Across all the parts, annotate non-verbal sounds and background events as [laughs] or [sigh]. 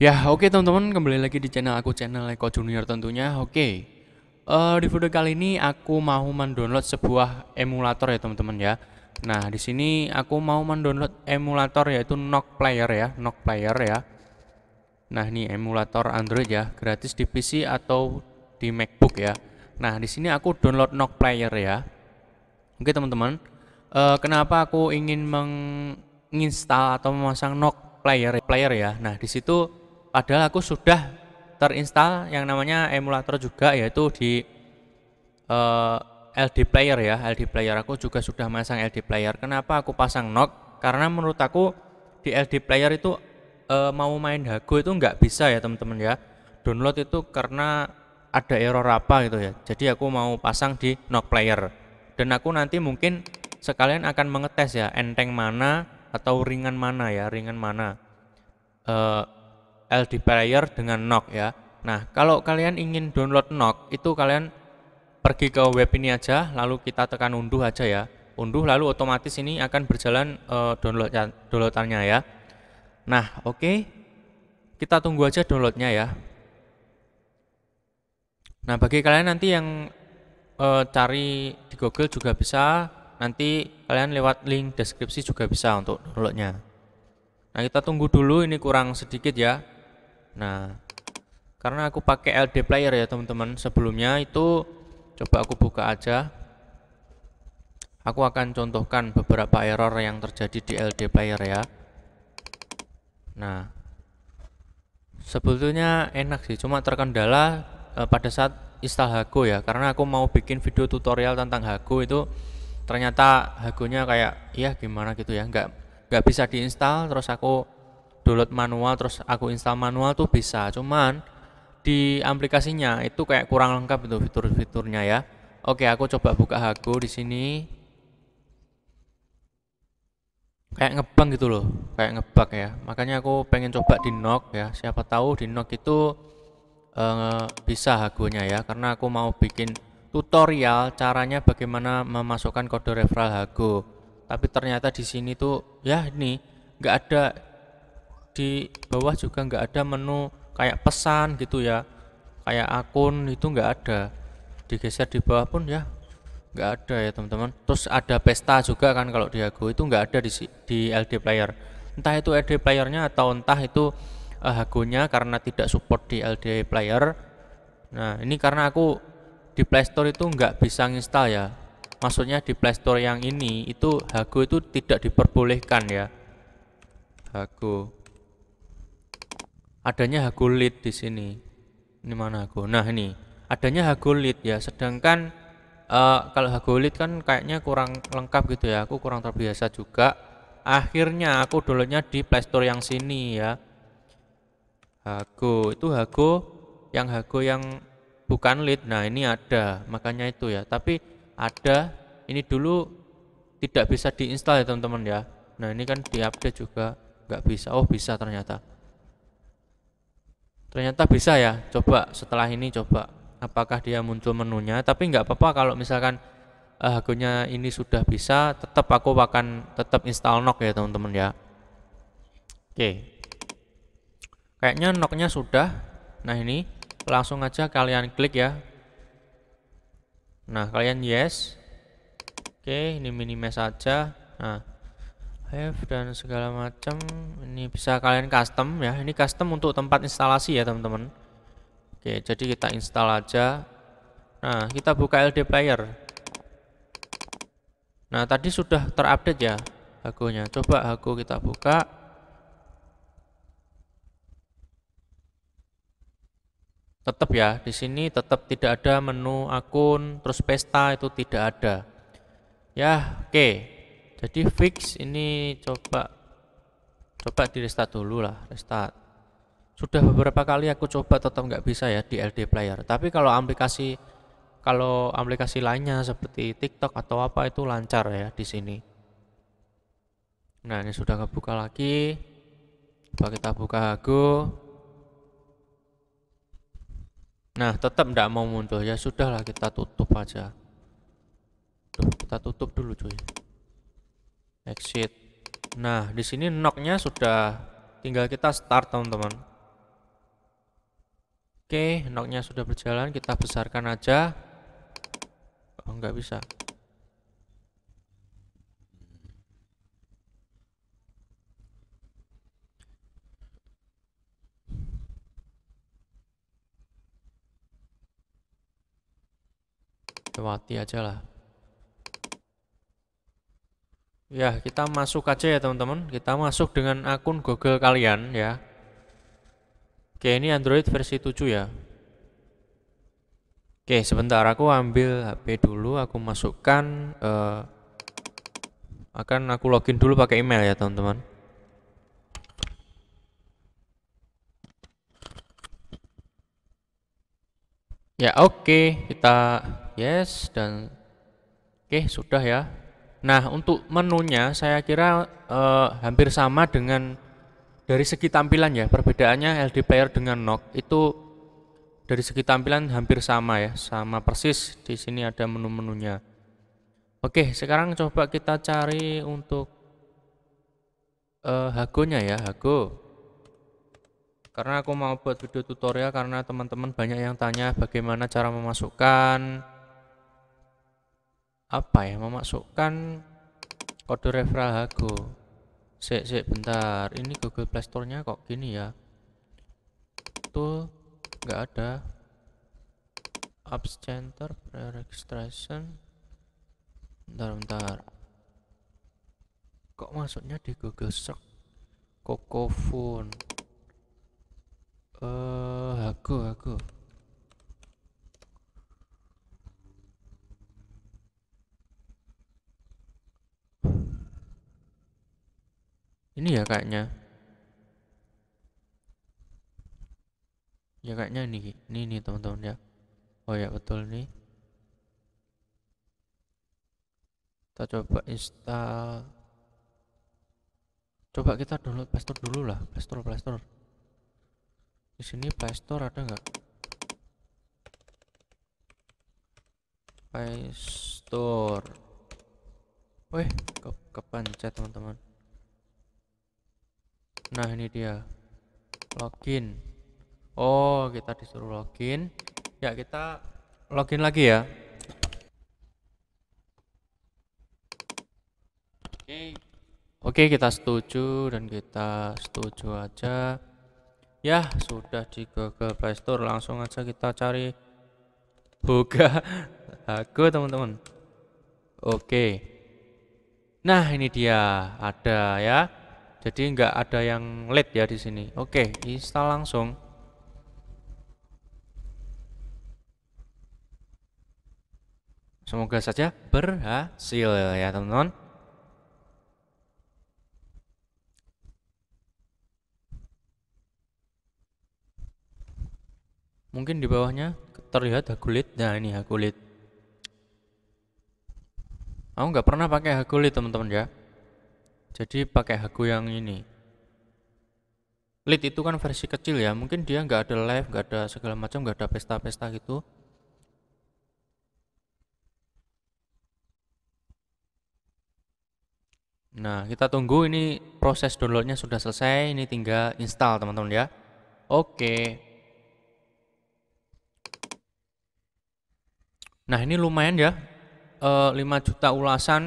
Ya oke okay, teman-teman kembali lagi di channel aku channel Eko Junior tentunya Oke okay. uh, eh, di video kali ini aku mau mendownload sebuah emulator ya teman-teman ya Nah di sini aku mau mendownload emulator yaitu Knock Player ya Knock Player ya Nah ini emulator Android ya gratis di PC atau di MacBook ya Nah di sini aku download Knock Player ya Oke okay, teman-teman uh, kenapa aku ingin menginstal atau memasang Knock Player player ya Nah di situ padahal aku sudah terinstall yang namanya emulator juga yaitu di uh, eh, LD player ya LD player aku juga sudah masang LD player kenapa aku pasang knock karena menurut aku di LD player itu uh, mau main Hago itu nggak bisa ya teman-teman ya download itu karena ada error apa gitu ya jadi aku mau pasang di knock player dan aku nanti mungkin sekalian akan mengetes ya enteng mana atau ringan mana ya ringan mana uh, LD player dengan knock ya. Nah, kalau kalian ingin download knock itu kalian pergi ke web ini aja lalu kita tekan unduh aja ya. Unduh lalu otomatis ini akan berjalan uh, download downloadannya ya. Nah, oke. Okay. Kita tunggu aja downloadnya ya. Nah, bagi kalian nanti yang e, cari di Google juga bisa, nanti kalian lewat link deskripsi juga bisa untuk downloadnya. Nah, kita tunggu dulu ini kurang sedikit ya. Nah, karena aku pakai LD player ya teman-teman, sebelumnya itu coba aku buka aja. Aku akan contohkan beberapa error yang terjadi di LD player ya. Nah, sebetulnya enak sih, cuma terkendala eh, pada saat install Hago ya, karena aku mau bikin video tutorial tentang Hago itu ternyata Hagonya kayak ya gimana gitu ya, nggak nggak bisa diinstal, terus aku download manual terus aku install manual tuh bisa cuman di aplikasinya itu kayak kurang lengkap itu fitur-fiturnya ya oke aku coba buka Hago di sini kayak ngebang gitu loh kayak ngebug ya makanya aku pengen coba di knock ya siapa tahu di knock itu eh, bisa Hagonya ya karena aku mau bikin tutorial caranya bagaimana memasukkan kode referral Hago tapi ternyata di sini tuh ya ini nggak ada di bawah juga nggak ada menu kayak pesan gitu ya kayak akun itu nggak ada digeser di bawah pun ya nggak ada ya teman-teman terus ada pesta juga kan kalau di Hago itu nggak ada di, di LD player entah itu LD playernya atau entah itu uh, eh, Hagonya karena tidak support di LD player nah ini karena aku di Playstore itu nggak bisa install ya maksudnya di Playstore yang ini itu Hago itu tidak diperbolehkan ya Hago adanya hagulit di sini. Ini mana aku? Nah, ini adanya hagulit ya. Sedangkan uh, kalau hagulit kan kayaknya kurang lengkap gitu ya. Aku kurang terbiasa juga. Akhirnya aku downloadnya di Playstore yang sini ya. Hago itu hago yang hago yang bukan lead. Nah, ini ada, makanya itu ya. Tapi ada ini dulu tidak bisa diinstal ya, teman-teman ya. Nah, ini kan diupdate juga nggak bisa. Oh, bisa ternyata ternyata bisa ya coba setelah ini coba apakah dia muncul menunya tapi nggak apa-apa kalau misalkan uh, eh, akunya ini sudah bisa tetap aku akan tetap install nok ya teman-teman ya oke kayaknya noknya sudah nah ini langsung aja kalian klik ya nah kalian yes oke ini minimize aja nah have dan segala macam ini bisa kalian custom ya ini custom untuk tempat instalasi ya teman-teman oke jadi kita install aja nah kita buka LD player nah tadi sudah terupdate ya hakunya coba aku kita buka tetap ya di sini tetap tidak ada menu akun terus pesta itu tidak ada ya oke jadi fix ini coba coba di restart dulu lah restart sudah beberapa kali aku coba tetap nggak bisa ya di LD player tapi kalau aplikasi kalau aplikasi lainnya seperti TikTok atau apa itu lancar ya di sini nah ini sudah kebuka lagi coba kita buka Go Nah, tetap tidak mau muncul ya. Sudahlah kita tutup aja. Tuh, kita tutup dulu, cuy exit nah di sini knocknya sudah tinggal kita start teman-teman oke knocknya sudah berjalan kita besarkan aja oh nggak bisa lewati aja lah Ya, kita masuk aja ya teman-teman. Kita masuk dengan akun Google kalian ya. Oke, ini Android versi 7 ya. Oke, sebentar aku ambil HP dulu, aku masukkan eh, akan aku login dulu pakai email ya teman-teman. Ya, oke, kita yes dan oke, sudah ya. Nah, untuk menunya saya kira eh, hampir sama dengan dari segi tampilan ya. Perbedaannya LD player dengan NOC itu dari segi tampilan hampir sama ya, sama persis. Di sini ada menu-menunya. Oke, sekarang coba kita cari untuk eh, Hagonya ya, Hago. Karena aku mau buat video tutorial karena teman-teman banyak yang tanya bagaimana cara memasukkan apa ya memasukkan kode referral Hago sek sek bentar ini Google Play Store nya kok gini ya tuh nggak ada apps center pre-registration bentar bentar kok masuknya di Google Search Kokofun eh uh, Hago Hago ini ya kayaknya ya kayaknya ini, ini nih teman-teman ya oh ya betul nih kita coba install coba kita download playstore dulu lah playstore playstore di sini playstore ada nggak playstore weh ke kepencet teman-teman nah ini dia login oh kita disuruh login ya kita login lagi ya oke oke kita setuju dan kita setuju aja ya sudah di Google Play Store langsung aja kita cari buka aku [laughs] teman-teman oke nah ini dia ada ya jadi nggak ada yang late ya di sini. Oke, install langsung. Semoga saja berhasil ya teman-teman. Mungkin di bawahnya terlihat hakulit. Nah ini hakulit. Aku nggak pernah pakai hakulit teman-teman ya. Jadi pakai haku yang ini. Lead itu kan versi kecil ya, mungkin dia nggak ada live, nggak ada segala macam, nggak ada pesta-pesta gitu. Nah, kita tunggu ini proses downloadnya sudah selesai, ini tinggal install teman-teman ya. Oke. Nah, ini lumayan ya, e, eh, 5 juta ulasan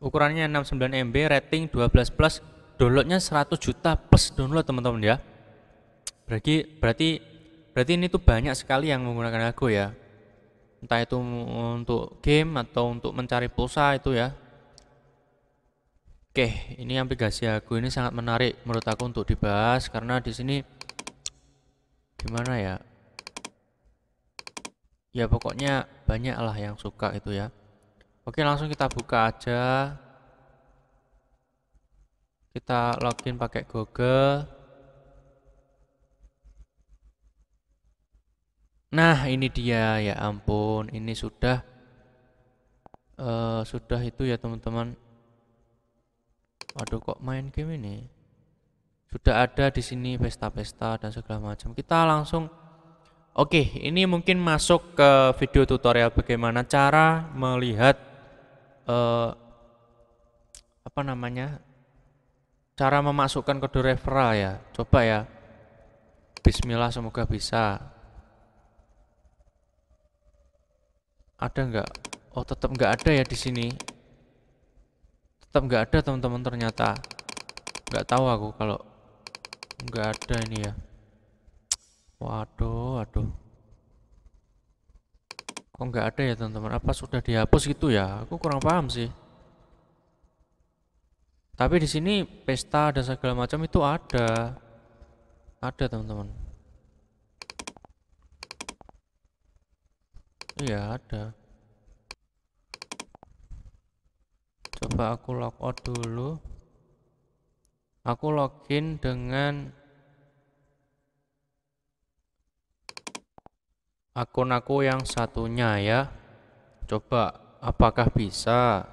ukurannya 69 MB, rating 12 plus, downloadnya 100 juta plus download teman-teman ya. Berarti berarti berarti ini tuh banyak sekali yang menggunakan aku ya. Entah itu untuk game atau untuk mencari pulsa itu ya. Oke, ini aplikasi aku ini sangat menarik menurut aku untuk dibahas karena di sini gimana ya? Ya pokoknya banyak lah yang suka itu ya. Oke, langsung kita buka aja. Kita login pakai Google. Nah, ini dia ya ampun, ini sudah uh, sudah itu ya teman-teman. Waduh kok main game ini? Sudah ada di sini pesta-pesta dan segala macam. Kita langsung Oke, ini mungkin masuk ke video tutorial bagaimana cara melihat eh, apa namanya cara memasukkan kode referral ya coba ya Bismillah semoga bisa ada nggak oh tetap nggak ada ya di sini tetap nggak ada teman-teman ternyata nggak tahu aku kalau nggak ada ini ya waduh waduh Kok nggak ada ya teman-teman? Apa sudah dihapus gitu ya? Aku kurang paham sih. Tapi di sini pesta dan segala macam itu ada. Ada teman-teman. Iya ada. Coba aku logout dulu. Aku login dengan akun aku yang satunya ya coba apakah bisa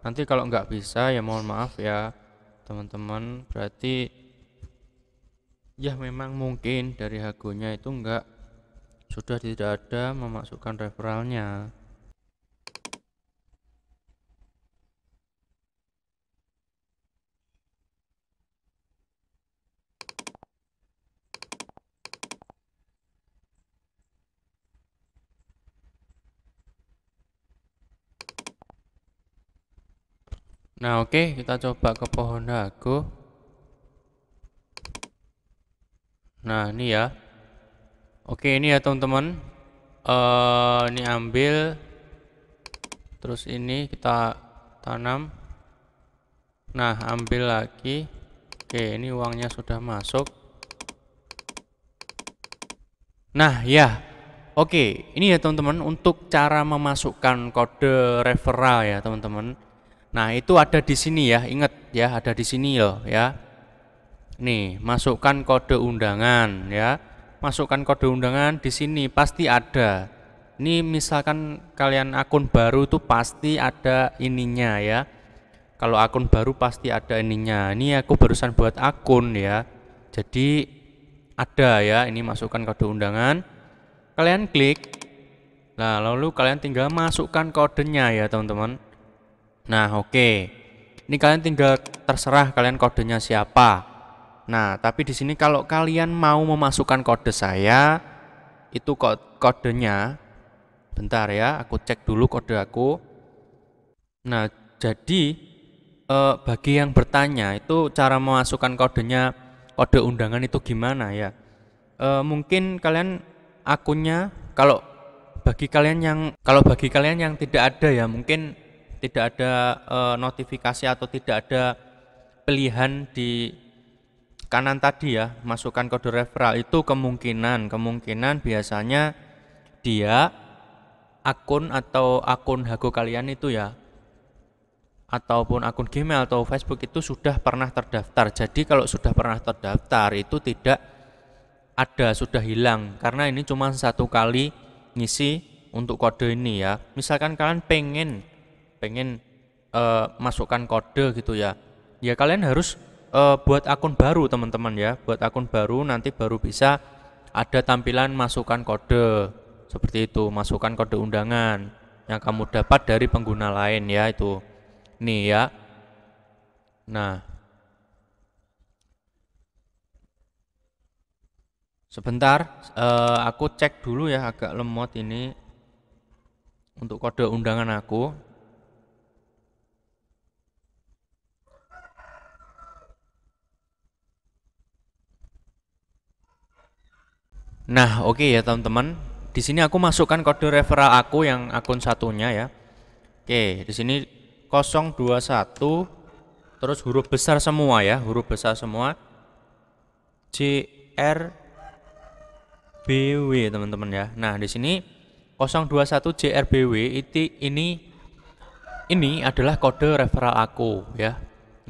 nanti kalau nggak bisa ya mohon maaf ya teman-teman berarti ya memang mungkin dari hagunya itu enggak sudah tidak ada memasukkan referralnya Nah oke okay, kita coba ke pohon dago Nah ini ya Oke okay, ini ya teman-teman uh, Ini ambil Terus ini kita tanam Nah ambil lagi Oke okay, ini uangnya sudah masuk Nah ya Oke, ini ya teman-teman untuk cara memasukkan kode referral ya teman-teman. Nah, itu ada di sini ya, ingat ya, ada di sini loh ya. Nih, masukkan kode undangan ya. Masukkan kode undangan di sini pasti ada. Ini misalkan kalian akun baru itu pasti ada ininya ya. Kalau akun baru pasti ada ininya. Ini aku barusan buat akun ya. Jadi ada ya, ini masukkan kode undangan. Kalian klik. Nah, lalu kalian tinggal masukkan kodenya ya, teman-teman. Nah, oke. Okay. Ini kalian tinggal terserah kalian kodenya siapa. Nah, tapi di sini kalau kalian mau memasukkan kode saya, itu kodenya. Bentar ya, aku cek dulu kode aku. Nah, jadi eh, bagi yang bertanya itu cara memasukkan kodenya kode undangan itu gimana ya? Eh, mungkin kalian akunnya kalau bagi kalian yang kalau bagi kalian yang tidak ada ya mungkin tidak ada e, notifikasi atau tidak ada pilihan di kanan tadi ya, masukkan kode referral itu kemungkinan, kemungkinan biasanya dia akun atau akun Hago kalian itu ya ataupun akun Gmail atau Facebook itu sudah pernah terdaftar. Jadi kalau sudah pernah terdaftar itu tidak ada sudah hilang karena ini cuma satu kali ngisi untuk kode ini ya. Misalkan kalian pengen pengen uh, masukkan kode gitu ya ya kalian harus uh, buat akun baru teman-teman ya buat akun baru nanti baru bisa ada tampilan masukkan kode seperti itu masukkan kode undangan yang kamu dapat dari pengguna lain ya itu nih ya nah sebentar eh, aku cek dulu ya agak lemot ini untuk kode undangan aku Nah, oke okay ya teman-teman. Di sini aku masukkan kode referral aku yang akun satunya ya. Oke, di sini 021 terus huruf besar semua ya, huruf besar semua. J R B teman-teman ya. Nah, di sini 021 J R B itu ini ini adalah kode referral aku ya.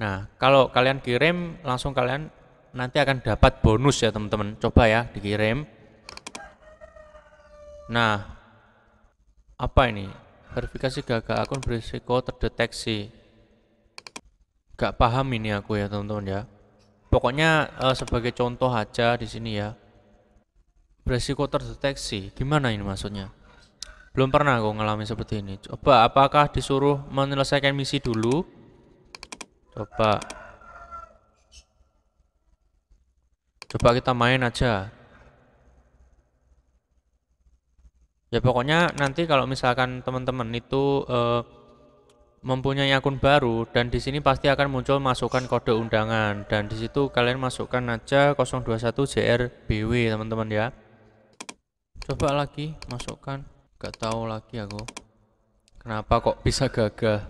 Nah, kalau kalian kirim langsung kalian nanti akan dapat bonus ya teman-teman. Coba ya dikirim. Nah, apa ini? Verifikasi gagal akun berisiko terdeteksi. Gak paham ini aku ya teman-teman ya. Pokoknya eh, sebagai contoh aja di sini ya. Berisiko terdeteksi, gimana ini maksudnya? Belum pernah aku ngalami seperti ini. Coba apakah disuruh menyelesaikan misi dulu? Coba. Coba kita main aja. ya pokoknya nanti kalau misalkan teman-teman itu uh, mempunyai akun baru dan di sini pasti akan muncul masukan kode undangan dan di situ kalian masukkan aja 021JRBW teman-teman ya coba lagi masukkan gak tahu lagi aku kenapa kok bisa gagal?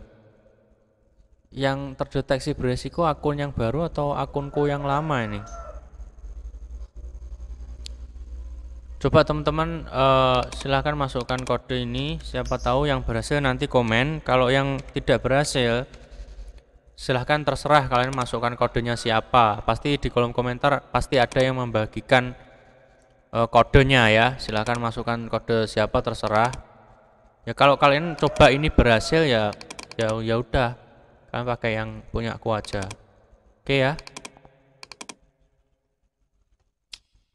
yang terdeteksi beresiko akun yang baru atau akunku yang lama ini Coba teman-teman uh, silahkan masukkan kode ini. Siapa tahu yang berhasil nanti komen. Kalau yang tidak berhasil, silahkan terserah kalian masukkan kodenya siapa. Pasti di kolom komentar pasti ada yang membagikan uh, kodenya ya. Silahkan masukkan kode siapa terserah. Ya kalau kalian coba ini berhasil ya ya, ya udah kalian pakai yang punya aku aja. Oke okay, ya.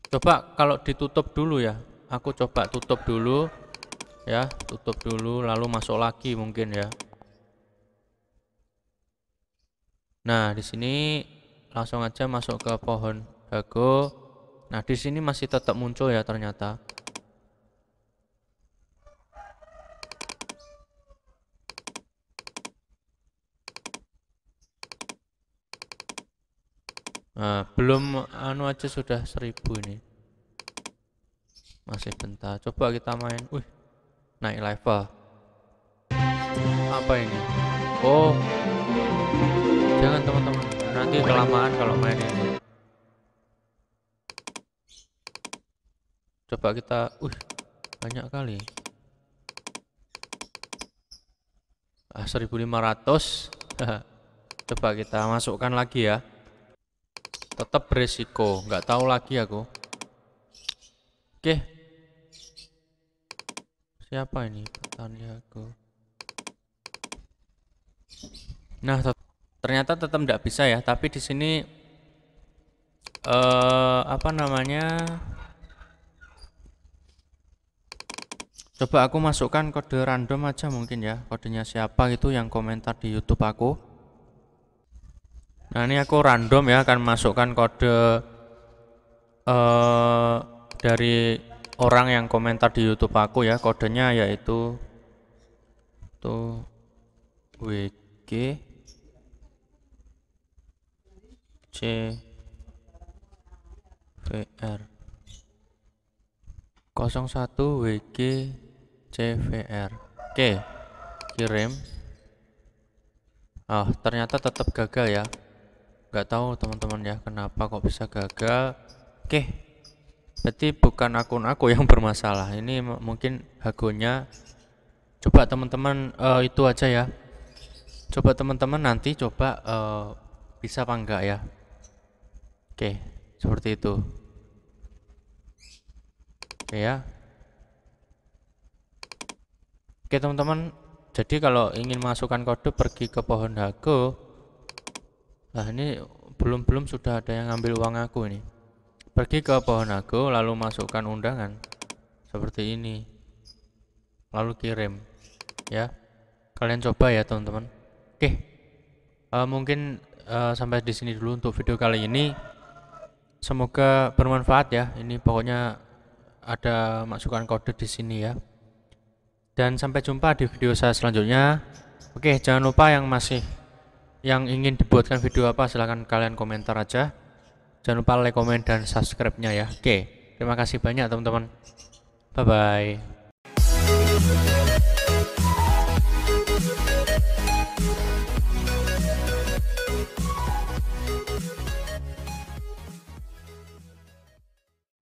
Coba kalau ditutup dulu ya. Aku coba tutup dulu. Ya, tutup dulu lalu masuk lagi mungkin ya. Nah, di sini langsung aja masuk ke pohon dago. Nah, di sini masih tetap muncul ya ternyata. Nah, belum anu aja sudah seribu ini. Masih bentar. Coba kita main. Wih, naik level. Apa ini? Oh, jangan teman-teman. Nanti kelamaan kalau main ini. Coba kita, uh, banyak kali. Ah, 1500. [laughs] Coba kita masukkan lagi ya tetap berisiko nggak tahu lagi aku oke siapa ini petani aku nah ternyata tetap nggak bisa ya tapi di sini uh, apa namanya coba aku masukkan kode random aja mungkin ya kodenya siapa itu yang komentar di YouTube aku Nah ini aku random ya akan masukkan kode uh, dari orang yang komentar di YouTube aku ya kodenya yaitu tuh WG C VR 01 WG CVR Oke kirim ah oh, ternyata tetap gagal ya nggak tahu teman-teman ya kenapa kok bisa gagal oke okay. berarti bukan akun aku yang bermasalah ini mungkin hagonya coba teman-teman uh, itu aja ya coba teman-teman nanti coba uh, bisa apa enggak ya oke seperti itu oke ya oke teman-teman jadi kalau ingin masukkan kode pergi ke pohon hago Ah ini belum-belum sudah ada yang ngambil uang aku ini. Pergi ke pohon aku lalu masukkan undangan seperti ini. Lalu kirim ya. Kalian coba ya teman-teman. Oke. Uh, mungkin uh, sampai di sini dulu untuk video kali ini. Semoga bermanfaat ya. Ini pokoknya ada masukan kode di sini ya. Dan sampai jumpa di video saya selanjutnya. Oke, jangan lupa yang masih yang ingin dibuatkan video apa silahkan kalian komentar aja jangan lupa like, komen, dan subscribe-nya ya oke terima kasih banyak teman-teman bye bye